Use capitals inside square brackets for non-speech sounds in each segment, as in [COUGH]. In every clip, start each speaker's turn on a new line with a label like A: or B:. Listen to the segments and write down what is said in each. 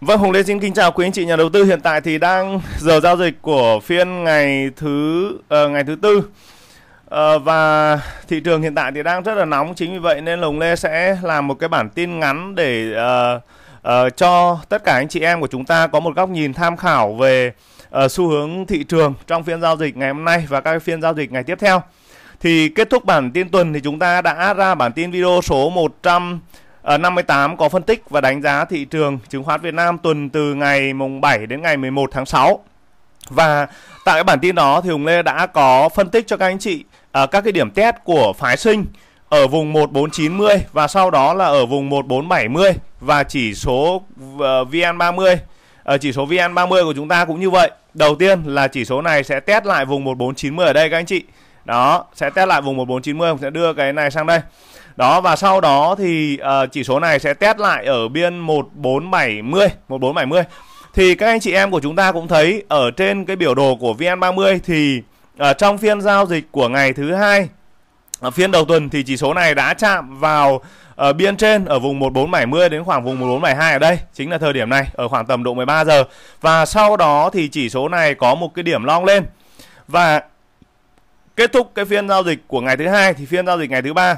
A: Vâng, Hùng Lê xin kính chào quý anh chị nhà đầu tư. Hiện tại thì đang [LAUGHS] giờ giao dịch của phiên ngày thứ uh, ngày thứ tư uh, và thị trường hiện tại thì đang rất là nóng. Chính vì vậy nên Hùng Lê sẽ làm một cái bản tin ngắn để uh, uh, cho tất cả anh chị em của chúng ta có một góc nhìn tham khảo về uh, xu hướng thị trường trong phiên giao dịch ngày hôm nay và các phiên giao dịch ngày tiếp theo. Thì kết thúc bản tin tuần thì chúng ta đã ra bản tin video số 100 ở ờ, 58 có phân tích và đánh giá thị trường chứng khoán Việt Nam tuần từ ngày mùng 7 đến ngày 11 tháng 6. Và tại bản tin đó thì Hùng Lê đã có phân tích cho các anh chị ờ, các cái điểm test của phái sinh ở vùng 1490 và sau đó là ở vùng 1470 và chỉ số ờ, VN30 ở chỉ số VN30 của chúng ta cũng như vậy. Đầu tiên là chỉ số này sẽ test lại vùng 1490 ở đây các anh chị. Đó, sẽ test lại vùng 1490, sẽ đưa cái này sang đây đó và sau đó thì uh, chỉ số này sẽ test lại ở biên 1470 1470 thì các anh chị em của chúng ta cũng thấy ở trên cái biểu đồ của VN30 thì ở ờ, uh, trong phiên giao dịch của ngày thứ hai ở ờ, phiên đầu tuần thì chỉ số này đã chạm vào ở biên trên ở vùng 1470 đến khoảng vùng 1472 ở đây chính là thời điểm này ở khoảng tầm độ 13 giờ và sau đó thì chỉ số này có một cái điểm long lên và kết thúc cái phiên giao dịch của ngày thứ hai thì phiên giao dịch ngày thứ ba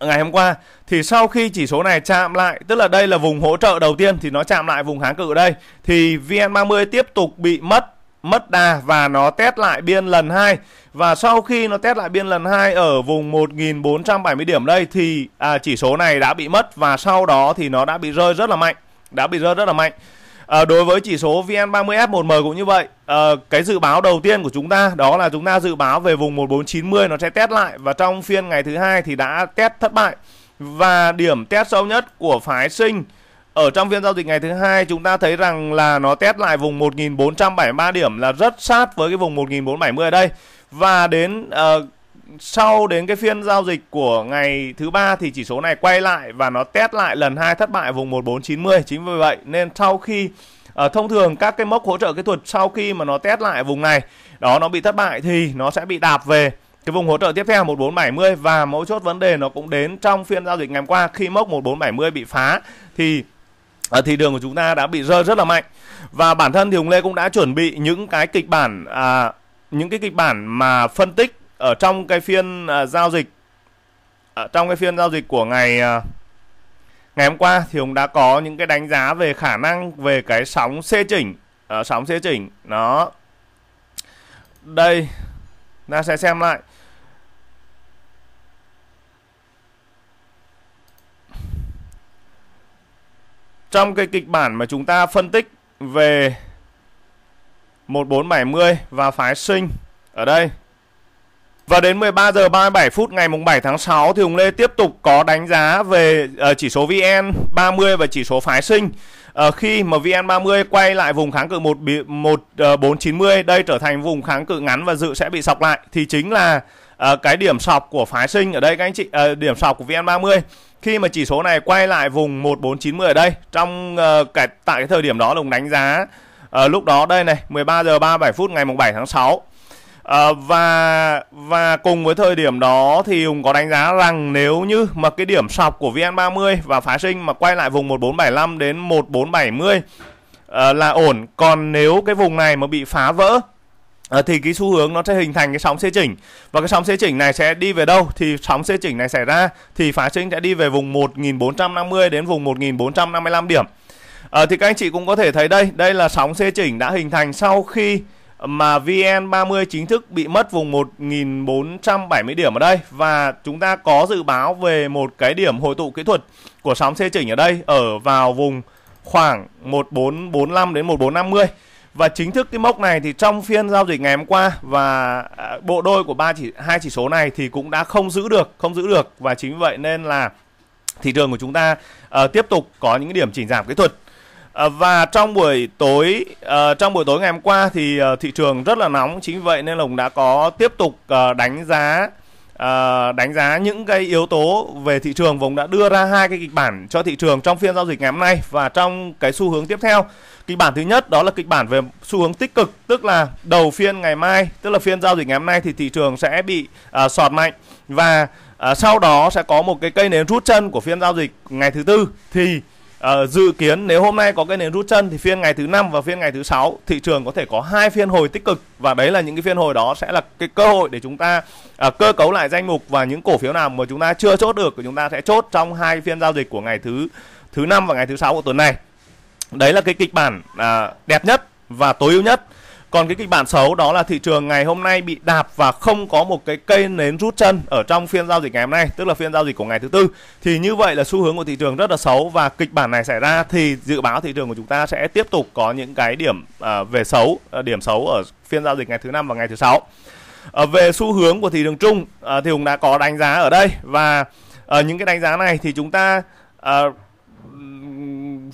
A: ngày hôm qua thì sau khi chỉ số này chạm lại tức là đây là vùng hỗ trợ đầu tiên thì nó chạm lại vùng kháng cự đây thì VN30 tiếp tục bị mất mất đà và nó test lại biên lần 2 và sau khi nó test lại biên lần 2 ở vùng 1470 điểm đây thì à, chỉ số này đã bị mất và sau đó thì nó đã bị rơi rất là mạnh đã bị rơi rất là mạnh À, đối với chỉ số VN30F1M cũng như vậy. À, cái dự báo đầu tiên của chúng ta đó là chúng ta dự báo về vùng 1490 nó sẽ test lại và trong phiên ngày thứ hai thì đã test thất bại. Và điểm test sâu nhất của phái sinh ở trong phiên giao dịch ngày thứ hai chúng ta thấy rằng là nó test lại vùng 1473 điểm là rất sát với cái vùng 1470 ở đây. Và đến uh, sau đến cái phiên giao dịch của ngày thứ ba thì chỉ số này quay lại và nó test lại lần hai thất bại vùng 1490 chính vì vậy nên sau khi À, thông thường các cái mốc hỗ trợ kỹ thuật sau khi mà nó test lại vùng này đó nó bị thất bại thì nó sẽ bị đạp về cái vùng hỗ trợ tiếp theo 1470 và mấu chốt vấn đề nó cũng đến trong phiên giao dịch ngày hôm qua khi mốc 1470 bị phá thì À, ờ, thì đường của chúng ta đã bị rơi rất là mạnh và bản thân thì hùng lê cũng đã chuẩn bị những cái kịch bản à, những cái kịch bản mà phân tích ở trong cái phiên à, giao dịch ở à, trong cái phiên giao dịch của ngày à, ngày hôm qua thì Hùng đã có những cái đánh giá về khả năng về cái sóng xê chỉnh à, sóng xê chỉnh nó đây ta sẽ xem lại trong cái kịch bản mà chúng ta phân tích về 1470 và phái sinh ở đây và đến 13 giờ 37 phút ngày mùng 7 tháng 6 thì hùng Lê tiếp tục có đánh giá về ờ, chỉ số VN30 và chỉ số phái sinh. Ờ, khi mà VN30 quay lại vùng kháng cự 1 1490 ờ, đây trở thành vùng kháng cự ngắn và dự sẽ bị sọc lại thì chính là cái điểm sọc của phái sinh ở đây các anh chị điểm sọc của VN30 khi mà chỉ số này quay lại vùng 1490 ở đây trong cái tại cái thời điểm đó hùng đánh giá lúc đó đây này 13 giờ 37 phút ngày mùng 7 tháng 6 Ờ, và và cùng với thời điểm đó thì Hùng có đánh giá rằng nếu như mà cái điểm sọc của VN30 và phá sinh mà quay lại vùng 1475 đến 1470 à, ờ, là ổn. Còn nếu cái vùng này mà bị phá vỡ À, thì cái xu hướng nó sẽ hình thành cái sóng xê chỉnh và cái sóng xê chỉnh này sẽ đi về đâu thì sóng xê chỉnh này xảy ra thì phá sinh sẽ đi về vùng 1450 đến vùng 1455 điểm à, thì các anh chị cũng có thể thấy đây đây là sóng xê chỉnh đã hình thành sau khi mà VN30 chính thức bị mất vùng 1470 điểm ở đây và chúng ta có dự báo về một cái điểm hội tụ kỹ thuật của sóng xê chỉnh ở đây ở vào vùng khoảng 1445 đến 1450 và chính thức cái mốc này thì trong phiên giao dịch ngày hôm qua và à, bộ đôi của ba chỉ hai chỉ số này thì cũng đã không giữ được, không giữ được và chính vì vậy nên là thị trường của chúng ta uh, tiếp tục có những điểm chỉnh giảm kỹ thuật Ờ, và trong buổi tối à, trong buổi tối ngày hôm qua thì à, thị trường rất là nóng chính vậy nên lồng đã có tiếp tục à, đánh giá à, đánh giá những cái yếu tố về thị trường vùng đã đưa ra hai cái kịch bản cho thị trường trong phiên giao dịch ngày hôm nay và trong cái xu hướng tiếp theo kịch bản thứ nhất đó là kịch bản về xu hướng tích cực tức là đầu phiên ngày mai tức là phiên giao dịch ngày hôm nay thì thị trường sẽ bị à, sọt mạnh và à, sau đó sẽ có một cái cây nến rút chân của phiên giao dịch ngày thứ tư thì Ờ, dự kiến nếu hôm nay có cái nến rút chân thì phiên ngày thứ năm và phiên ngày thứ sáu thị trường có thể có hai phiên hồi tích cực và đấy là những cái phiên hồi đó sẽ là cái cơ hội để chúng ta uh, cơ cấu lại danh mục và những cổ phiếu nào mà chúng ta chưa chốt được thì chúng ta sẽ chốt trong hai phiên giao dịch của ngày thứ thứ năm và ngày thứ sáu của tuần này đấy là cái kịch bản uh, đẹp nhất và tối ưu nhất còn cái kịch bản xấu đó là thị trường ngày hôm nay bị đạp và không có một cái cây nến rút chân ở trong phiên giao dịch ngày hôm nay, tức là phiên giao dịch của ngày thứ tư. Thì như vậy là xu hướng của thị trường rất là xấu và kịch bản này xảy ra thì dự báo thị trường của chúng ta sẽ tiếp tục có những cái điểm uh, về xấu, à, điểm xấu ở phiên giao dịch ngày thứ năm và ngày thứ sáu. Uh, về xu hướng của thị trường chung uh, thì Hùng đã có đánh giá ở đây và uh, những cái đánh giá này thì chúng ta uh,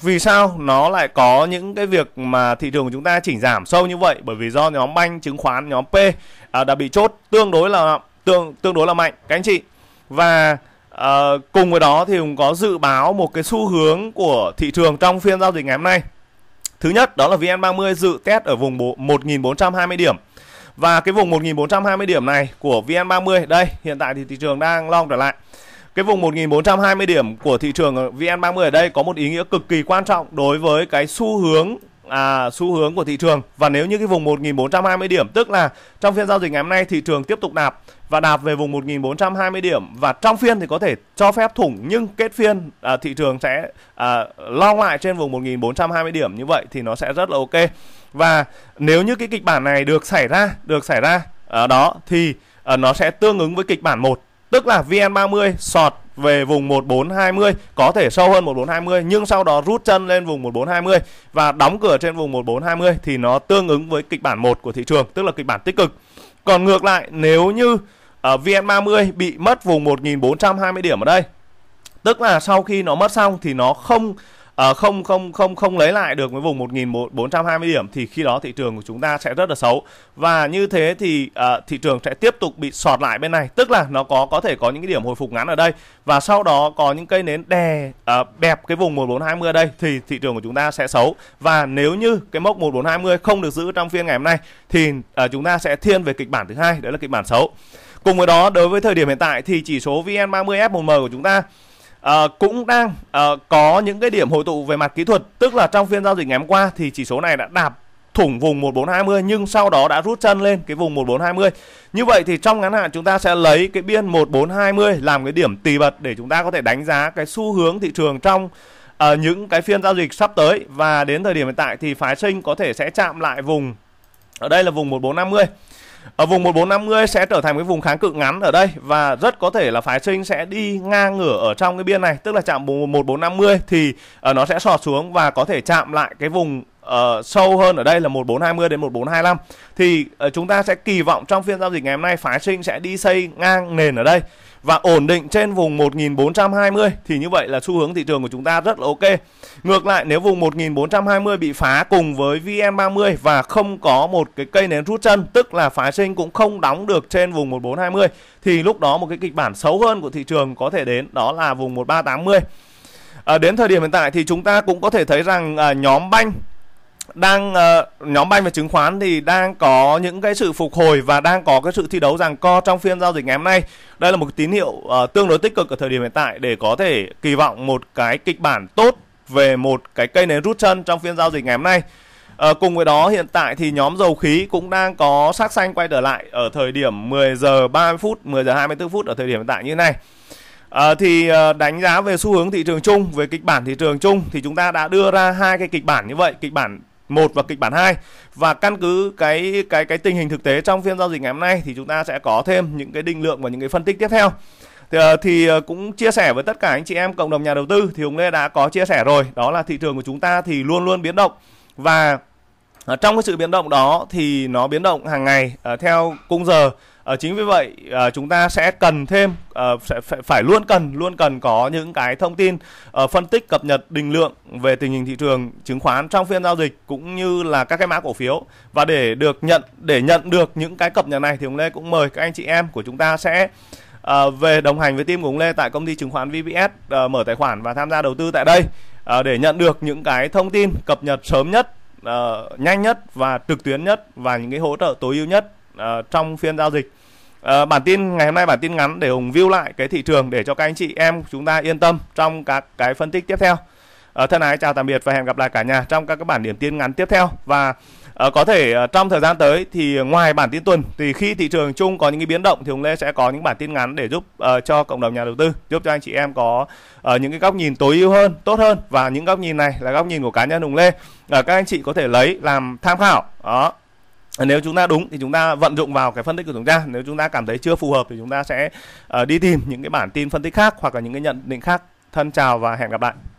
A: vì sao nó lại có những cái việc mà thị trường của chúng ta chỉnh giảm sâu như vậy bởi vì do nhóm banh chứng khoán nhóm P à, đã bị chốt tương đối là tương tương đối là mạnh các anh chị và à, cùng với đó thì cũng có dự báo một cái xu hướng của thị trường trong phiên giao dịch ngày hôm nay thứ nhất đó là VN30 dự test ở vùng 1420 điểm và cái vùng 1420 điểm này của VN30 đây hiện tại thì thị trường đang long trở lại cái vùng 1420 điểm của thị trường VN30 ở đây có một ý nghĩa cực kỳ quan trọng đối với cái xu hướng à, xu hướng của thị trường và nếu như cái vùng 1420 điểm tức là trong phiên giao dịch ngày hôm nay thị trường tiếp tục đạp và đạp về vùng 1420 điểm và trong phiên thì có thể cho phép thủng nhưng kết phiên à, thị trường sẽ à, lo lại trên vùng 1420 điểm như vậy thì nó sẽ rất là ok và nếu như cái kịch bản này được xảy ra được xảy ra à, đó thì à, nó sẽ tương ứng với kịch bản 1 Tức là VN30 sọt về vùng 1420 có thể sâu hơn 1420 nhưng sau đó rút chân lên vùng 1420 và đóng cửa trên vùng 1420 thì nó tương ứng với kịch bản 1 của thị trường tức là kịch bản tích cực. Còn ngược lại nếu như ở ờ, VN30 bị mất vùng 1420 điểm ở đây tức là sau khi nó mất xong thì nó không Ờ, không không không không lấy lại được với vùng 1420 điểm thì khi đó thị trường của chúng ta sẽ rất là xấu và như thế thì uh, thị trường sẽ tiếp tục bị sọt lại bên này tức là nó có có thể có những cái điểm hồi phục ngắn ở đây và sau đó có những cây nến đè uh, bẹp cái vùng 1420 ở đây thì thị trường của chúng ta sẽ xấu và nếu như cái mốc 1420 không được giữ trong phiên ngày hôm nay thì uh, chúng ta sẽ thiên về kịch bản thứ hai đấy là kịch bản xấu cùng với đó đối với thời điểm hiện tại thì chỉ số VN30 F1M của chúng ta à, cũng đang à, có những cái điểm hội tụ về mặt kỹ thuật tức là trong phiên giao dịch ngày hôm qua thì chỉ số này đã đạp thủng vùng 1420 nhưng sau đó đã rút chân lên cái vùng 1420. Như vậy thì trong ngắn hạn chúng ta sẽ lấy cái biên 1420 làm cái điểm tỳ bật để chúng ta có thể đánh giá cái xu hướng thị trường trong uh, những cái phiên giao dịch sắp tới và đến thời điểm hiện tại thì phái sinh có thể sẽ chạm lại vùng ở đây là vùng 1450 ở vùng 1450 sẽ trở thành cái vùng kháng cự ngắn ở đây và rất có thể là phái sinh sẽ đi ngang ngửa ở trong cái biên này tức là chạm vùng 1450 thì uh, nó sẽ sọt xuống và có thể chạm lại cái vùng uh, sâu hơn ở đây là 1420 đến 1425 thì uh, chúng ta sẽ kỳ vọng trong phiên giao dịch ngày hôm nay phái sinh sẽ đi xây ngang nền ở đây và ổn định trên vùng 1420 thì như vậy là xu hướng thị trường của chúng ta rất là ok. Ngược lại nếu vùng 1420 bị phá cùng với VN30 và không có một cái cây nến rút chân tức là phái sinh cũng không đóng được trên vùng 1420 thì lúc đó một cái kịch bản xấu hơn của thị trường có thể đến đó là vùng 1380. À, đến thời điểm hiện tại thì chúng ta cũng có thể thấy rằng à, nhóm banh đang uh, nhóm banh và chứng khoán thì đang có những cái sự phục hồi và đang có cái sự thi đấu rằng co trong phiên giao dịch ngày hôm nay. Đây là một tín hiệu uh, tương đối tích cực ở thời điểm hiện tại để có thể kỳ vọng một cái kịch bản tốt về một cái cây nến rút chân trong phiên giao dịch ngày hôm nay. À, cùng với đó hiện tại thì nhóm dầu khí cũng đang có sắc xanh quay trở lại ở thời điểm 10 giờ 30 phút, 10 giờ 24 phút ở thời điểm hiện tại như thế này. À, thì đánh giá về xu hướng thị trường chung, về kịch bản thị trường chung thì chúng ta đã đưa ra hai cái kịch bản như vậy, kịch bản 1 và kịch bản 2 và căn cứ cái cái cái tình hình thực tế trong phiên giao dịch ngày hôm nay thì chúng ta sẽ có thêm những cái định lượng và những cái phân tích tiếp theo thì, ờ, thì ờ, cũng chia sẻ với tất cả anh chị em cộng đồng nhà đầu tư thì Hùng Lê đã có chia sẻ rồi đó là thị trường của chúng ta thì luôn luôn biến động và À, trong cái sự biến động đó thì nó biến động hàng ngày à, theo cung giờ. À, chính vì vậy à, chúng ta sẽ cần thêm à, sẽ phải, phải luôn cần luôn cần có những cái thông tin à, phân tích cập nhật định lượng về tình hình thị trường chứng khoán trong phiên giao dịch cũng như là các cái mã cổ phiếu và để được nhận để nhận được những cái cập nhật này thì ông Lê cũng mời các anh chị em của chúng ta sẽ à, về đồng hành với team của ông Lê tại công ty chứng khoán VPS à, mở tài khoản và tham gia đầu tư tại đây à, để nhận được những cái thông tin cập nhật sớm nhất uh, nhanh nhất và trực tuyến nhất và những cái hỗ trợ tối ưu nhất uh, trong phiên giao dịch. Uh, bản tin ngày hôm nay bản tin ngắn để hùng view lại cái thị trường để cho các anh chị em chúng ta yên tâm trong các cái phân tích tiếp theo. Ờ, thân ái chào tạm biệt và hẹn gặp lại cả nhà trong các cái bản điểm tin ngắn tiếp theo và à, có thể ờ, trong thời gian tới thì ngoài bản tin tuần thì khi thị trường chung có những cái biến động thì ông Lê sẽ có những bản tin ngắn để giúp uh, cho cộng đồng nhà đầu tư, giúp cho anh chị em có uh, những cái góc nhìn tối ưu hơn, tốt hơn và những góc nhìn này là góc nhìn của cá nhân Hùng Lê. Uh, các anh chị có thể lấy làm tham khảo. Đó nếu chúng ta đúng thì chúng ta vận dụng vào cái phân tích của chúng ta nếu chúng ta cảm thấy chưa phù hợp thì chúng ta sẽ uh, đi tìm những cái bản tin phân tích khác hoặc là những cái nhận định khác thân chào và hẹn gặp lại